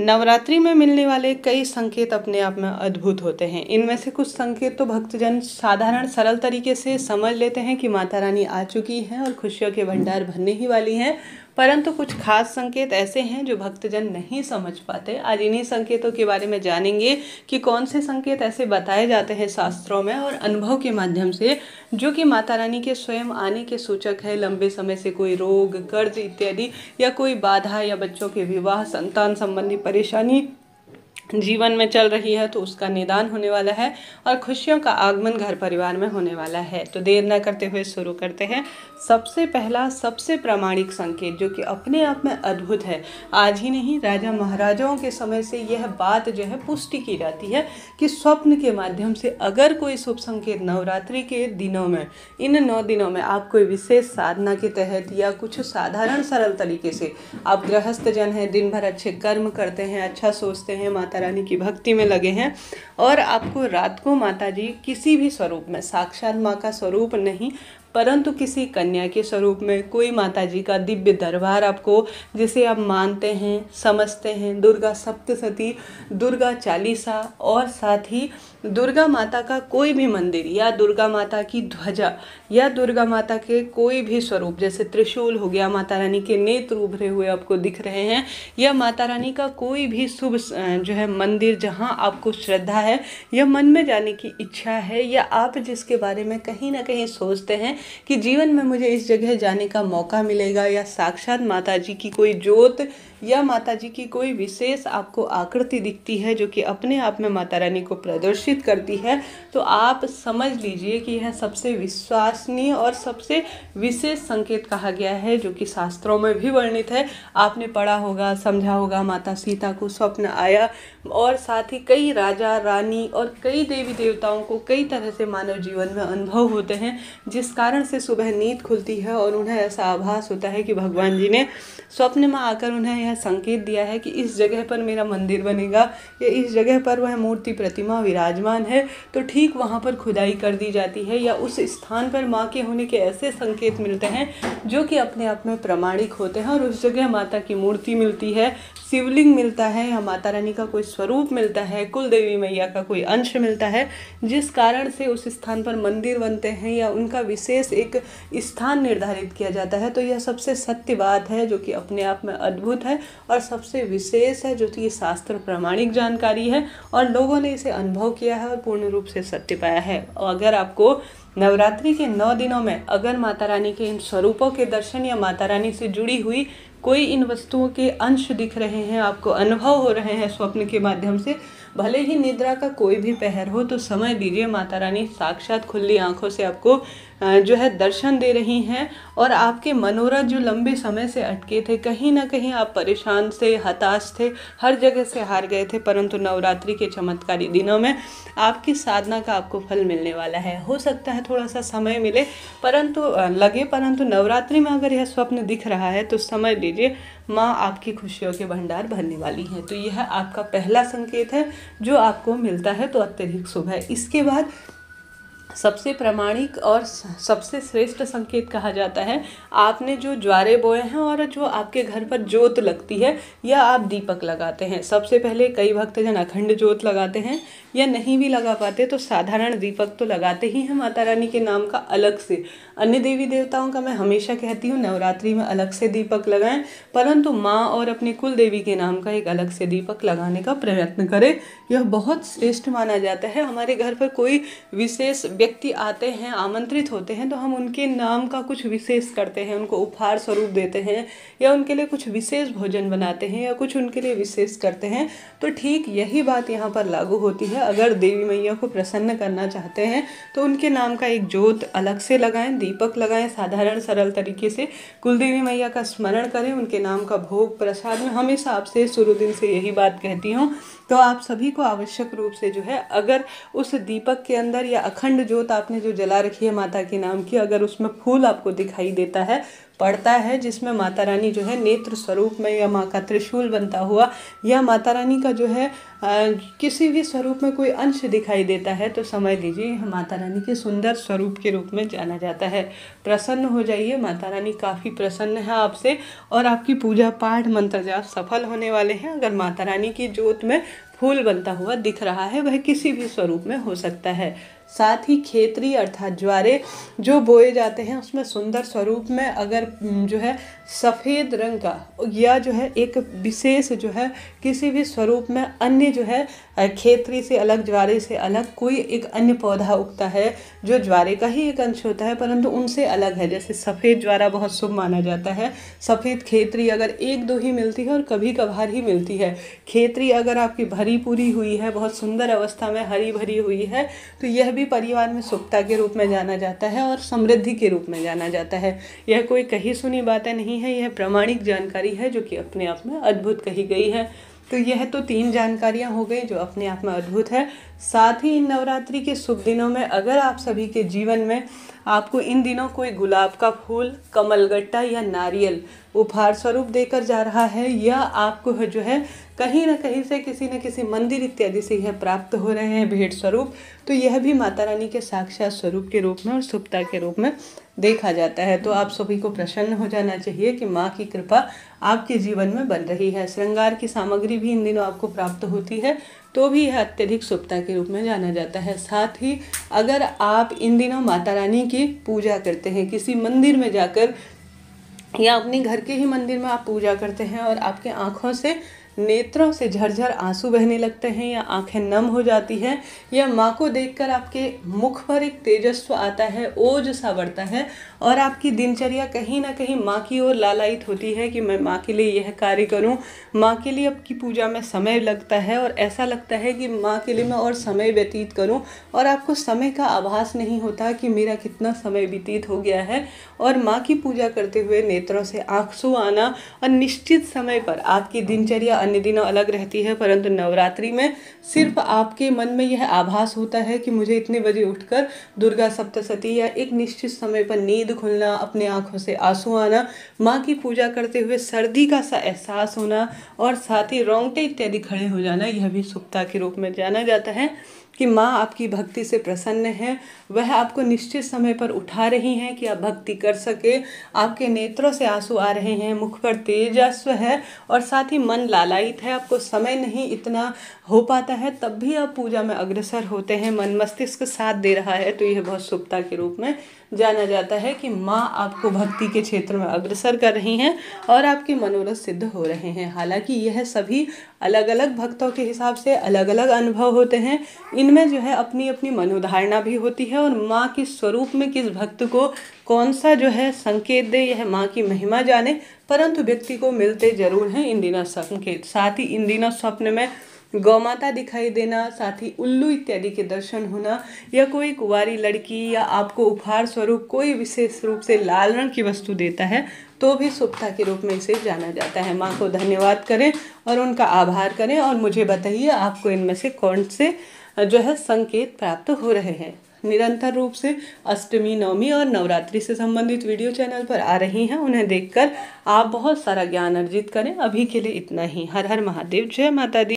नवरात्रि में मिलने वाले कई संकेत अपने आप में अद्भुत होते हैं इनमें से कुछ संकेत तो भक्तजन साधारण सरल तरीके से समझ लेते हैं कि माता रानी आ चुकी हैं और खुशियों के भंडार भरने ही वाली हैं परंतु कुछ खास संकेत ऐसे हैं जो भक्तजन नहीं समझ पाते आज इन्हीं संकेतों के बारे में जानेंगे कि कौन से संकेत ऐसे बताए जाते हैं शास्त्रों में और अनुभव के माध्यम से जो कि माता रानी के स्वयं आने के सूचक है लंबे समय से कोई रोग कर्ज इत्यादि या कोई बाधा या बच्चों के विवाह संतान संबंधी परेशानी जीवन में चल रही है तो उसका निदान होने वाला है और खुशियों का आगमन घर परिवार में होने वाला है तो देर ना करते हुए शुरू करते हैं सबसे पहला सबसे प्रामाणिक संकेत जो कि अपने आप में अद्भुत है आज ही नहीं राजा महाराजाओं के समय से यह बात जो है पुष्टि की जाती है कि स्वप्न के माध्यम से अगर कोई शुभ संकेत नवरात्रि के दिनों में इन नौ दिनों में आप कोई विशेष साधना के तहत या कुछ साधारण सरल तरीके से आप गृहस्थ जन हैं दिन भर अच्छे कर्म करते हैं अच्छा सोचते हैं माता रानी की भक्ति में लगे हैं और आपको रात को माता जी किसी भी स्वरूप में साक्षात माँ का स्वरूप नहीं परंतु किसी कन्या के स्वरूप में कोई माता जी का दिव्य दरबार आपको जिसे आप मानते हैं समझते हैं दुर्गा सप्तशती दुर्गा चालीसा और साथ ही दुर्गा माता का कोई भी मंदिर या दुर्गा माता की ध्वजा या दुर्गा माता के कोई भी स्वरूप जैसे त्रिशूल हो गया माता रानी के नेत्र उभरे हुए आपको दिख रहे हैं या माता रानी का कोई भी शुभ जो है मंदिर जहाँ आपको श्रद्धा है या मन में जाने की इच्छा है या आप जिसके बारे में कहीं ना कहीं सोचते हैं कि जीवन में मुझे इस जगह जाने का मौका मिलेगा या साक्षात माता जी की कोई जोत या माता जी की कोई विशेष आपको आकृति दिखती है जो कि अपने आप में माता रानी को प्रदर्शित आकर्षित करती है तो आप समझ लीजिए कि यह सबसे विश्वसनीय और सबसे विशेष संकेत कहा गया है जो कि शास्त्रों में भी वर्णित है आपने पढ़ा होगा समझा होगा माता सीता को स्वप्न आया और साथ ही कई राजा रानी और कई देवी देवताओं को कई तरह से मानव जीवन में अनुभव होते हैं जिस कारण से सुबह नींद खुलती है और उन्हें ऐसा आभास होता है कि भगवान जी ने स्वप्न में आकर उन्हें यह संकेत दिया है कि इस जगह पर मेरा मंदिर बनेगा या इस जगह पर वह मूर्ति प्रतिमा विराज विराजमान है तो ठीक वहाँ पर खुदाई कर दी जाती है या उस स्थान पर माँ के होने के ऐसे संकेत मिलते हैं जो कि अपने आप में प्रमाणिक होते हैं और उस जगह माता की मूर्ति मिलती है शिवलिंग मिलता है या माता रानी का कोई स्वरूप मिलता है कुल देवी मैया का कोई अंश मिलता है जिस कारण से उस स्थान पर मंदिर बनते हैं या उनका विशेष एक स्थान निर्धारित किया जाता है तो यह सबसे सत्य बात है जो कि अपने आप में अद्भुत है और सबसे विशेष है जो कि शास्त्र प्रामाणिक जानकारी है और लोगों ने इसे अनुभव किया गया है और पूर्ण रूप से सत्य पाया है और अगर आपको नवरात्रि के नौ दिनों में अगर माता रानी के इन स्वरूपों के दर्शन या माता रानी से जुड़ी हुई कोई इन वस्तुओं के अंश दिख रहे हैं आपको अनुभव हो रहे हैं स्वप्न के माध्यम से भले ही निद्रा का कोई भी पहर हो तो समय दीजिए माता रानी साक्षात खुली आंखों से आपको जो है दर्शन दे रही हैं और आपके मनोरथ जो लंबे समय से अटके थे कहीं ना कहीं आप परेशान से हताश थे हर जगह से हार गए थे परंतु नवरात्रि के चमत्कारी दिनों में आपकी साधना का आपको फल मिलने वाला है हो सकता है थोड़ा सा समय मिले परंतु लगे परंतु नवरात्रि में अगर यह स्वप्न दिख रहा है तो समझ लीजिए माँ आपकी खुशियों के भंडार भरने वाली हैं तो यह आपका पहला संकेत है जो आपको मिलता है तो अत्यधिक शुभ है इसके बाद सबसे प्रमाणिक और सबसे श्रेष्ठ संकेत कहा जाता है आपने जो ज्वारे बोए हैं और जो आपके घर पर जोत लगती है या आप दीपक लगाते हैं सबसे पहले कई भक्तजन अखंड जोत लगाते हैं या नहीं भी लगा पाते तो साधारण दीपक तो लगाते ही हैं माता रानी के नाम का अलग से अन्य देवी देवताओं का मैं हमेशा कहती हूँ नवरात्रि में अलग से दीपक लगाएं परंतु माँ और अपनी कुल देवी के नाम का एक अलग से दीपक लगाने का प्रयत्न करें यह बहुत श्रेष्ठ माना जाता है हमारे घर पर कोई विशेष व्यक्ति आते हैं आमंत्रित होते हैं तो हम उनके नाम का कुछ विशेष करते हैं उनको उपहार स्वरूप देते हैं या उनके लिए कुछ विशेष भोजन बनाते हैं या कुछ उनके लिए विशेष करते हैं तो ठीक यही बात यहाँ पर लागू होती है अगर देवी मैया को प्रसन्न करना चाहते हैं तो उनके नाम का एक जोत अलग से लगाएं दीपक लगाएं साधारण सरल तरीके से कुलदेवी मैया का स्मरण करें उनके नाम का भोग प्रसाद में हमेशा आपसे शुरू दिन से यही बात कहती हूँ तो आप सभी को आवश्यक रूप से जो है अगर उस दीपक के अंदर या अखंड जोत आपने जो जला रखी है माता के नाम की अगर उसमें फूल आपको दिखाई देता है पड़ता है जिसमें माता रानी जो है नेत्र स्वरूप में या माँ का त्रिशूल बनता हुआ या माता रानी का जो है आ, किसी भी स्वरूप में कोई अंश दिखाई देता है तो समझ लीजिए माता रानी के सुंदर स्वरूप के रूप में जाना जाता है प्रसन्न हो जाइए माता रानी काफ़ी प्रसन्न है आपसे और आपकी पूजा पाठ मंत्र जाप सफल होने वाले हैं अगर माता रानी की जोत में फूल बनता हुआ दिख रहा है वह किसी भी स्वरूप में हो सकता है साथ ही खेतरी अर्थात ज्वारे जो बोए जाते हैं उसमें सुंदर स्वरूप में अगर जो है सफ़ेद रंग का या जो है एक विशेष जो है किसी भी स्वरूप में अन्य जो है खेतरी से अलग ज्वारे से अलग कोई एक अन्य पौधा उगता है जो ज्वारे का ही एक अंश होता है परंतु उनसे अलग है जैसे सफ़ेद ज्वारा बहुत शुभ माना जाता है सफ़ेद खेतरी अगर एक दो ही मिलती है और कभी कभार ही मिलती है खेतरी अगर आपकी भरी पूरी हुई है बहुत सुंदर अवस्था में हरी भरी हुई है तो यह भी भी परिवार में सुखता के रूप में जाना जाता है और समृद्धि के रूप में जाना जाता है यह कोई कही सुनी बातें नहीं है यह प्रमाणिक जानकारी है जो कि अपने आप में अद्भुत कही गई है तो यह तो तीन जानकारियाँ हो गई जो अपने आप में अद्भुत है साथ ही इन नवरात्रि के शुभ दिनों में अगर आप सभी के जीवन में आपको इन दिनों कोई गुलाब का फूल कमलगट्टा या नारियल उपहार स्वरूप देकर जा रहा है या आपको जो है कहीं ना कहीं से किसी न किसी मंदिर इत्यादि से यह प्राप्त हो रहे हैं भेंट स्वरूप तो यह भी माता रानी के साक्षात स्वरूप के रूप में और शुभता के रूप में देखा जाता है तो आप सभी को प्रसन्न हो जाना चाहिए कि माँ की कृपा आपके जीवन में बन रही है श्रृंगार की सामग्री भी इन दिनों आपको प्राप्त होती है तो भी यह अत्यधिक सुप्ता के रूप में जाना जाता है साथ ही अगर आप इन दिनों माता रानी की पूजा करते हैं किसी मंदिर में जाकर या अपने घर के ही मंदिर में आप पूजा करते हैं और आपके आँखों से नेत्रों से झरझर आंसू बहने लगते हैं या आंखें नम हो जाती हैं या माँ को देखकर आपके मुख पर एक तेजस्व आता है ओज सा बढ़ता है और आपकी दिनचर्या कहीं ना कहीं माँ की ओर लालायित होती है कि मैं माँ के लिए यह कार्य करूँ माँ के लिए आपकी पूजा में समय लगता है और ऐसा लगता है कि माँ के लिए मैं और समय व्यतीत करूँ और आपको समय का आभास नहीं होता कि मेरा कितना समय व्यतीत हो गया है और माँ की पूजा करते हुए नेत्रों से आंसू आना और निश्चित समय पर आपकी दिनचर्या अन्य दिनों अलग रहती है परंतु नवरात्रि में सिर्फ आपके मन में यह आभास होता है कि मुझे इतने बजे उठकर दुर्गा सप्तशती या एक निश्चित समय पर नींद खुलना अपने आँखों से आंसू आना माँ की पूजा करते हुए सर्दी का सा एहसास होना और साथ ही रोंगटे इत्यादि खड़े हो जाना यह भी सुप्ता के रूप में जाना जाता है कि माँ आपकी भक्ति से प्रसन्न है वह आपको निश्चित समय पर उठा रही हैं कि आप भक्ति कर सके आपके नेत्रों से आंसू आ रहे हैं मुख पर तेजस्व है और साथ ही मन लालायित है आपको समय नहीं इतना हो पाता है तब भी आप पूजा में अग्रसर होते हैं मन मस्तिष्क साथ दे रहा है तो यह बहुत शुभता के रूप में जाना जाता है कि माँ आपको भक्ति के क्षेत्र में अग्रसर कर रही हैं और आपके मनोरथ सिद्ध हो रहे हैं हालांकि यह सभी अलग अलग भक्तों के हिसाब से अलग अलग अनुभव होते हैं इनमें जो है अपनी अपनी मनोधारणा भी होती है और माँ के स्वरूप में किस भक्त को कौन सा जो है संकेत दे यह माँ की महिमा जाने परंतु व्यक्ति को मिलते जरूर हैं इन दिनों संकेत साथ ही इन दिनों स्वप्न में गौमाता दिखाई देना साथ ही उल्लू इत्यादि के दर्शन होना या कोई कुंवारी लड़की या आपको उपहार स्वरूप कोई विशेष रूप से लाल रंग की वस्तु देता है तो भी सुप्ता के रूप में इसे जाना जाता है माँ को धन्यवाद करें और उनका आभार करें और मुझे बताइए आपको इनमें से कौन से जो है संकेत प्राप्त हो रहे हैं निरंतर रूप से अष्टमी नवमी और नवरात्रि से संबंधित वीडियो चैनल पर आ रही हैं उन्हें देखकर आप बहुत सारा ज्ञान अर्जित करें अभी के लिए इतना ही हर हर महादेव जय माता दी